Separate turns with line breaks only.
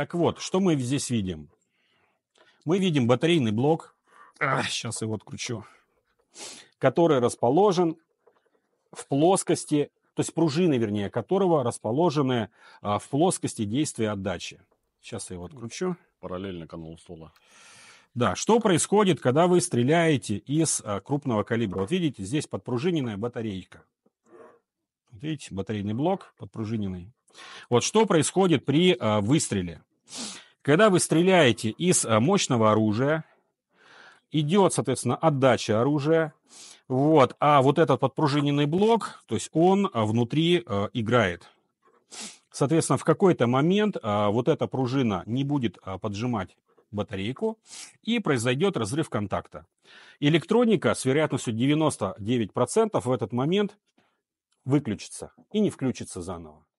Так вот, что мы здесь видим? Мы видим батарейный блок, а, сейчас его откручу, который расположен в плоскости, то есть пружины, вернее, которого расположены а, в плоскости действия отдачи. Сейчас я его откручу. Параллельно каналу стола. Да, что происходит, когда вы стреляете из а, крупного калибра? Вот видите, здесь подпружиненная батарейка. видите, батарейный блок подпружиненный. Вот что происходит при а, выстреле? Когда вы стреляете из э, мощного оружия, идет, соответственно, отдача оружия, вот, а вот этот подпружиненный блок, то есть он э, внутри э, играет. Соответственно, в какой-то момент вот эта пружина не будет поджимать батарейку и произойдет разрыв контакта. Электроника с вероятностью 99% в этот момент выключится и не включится заново.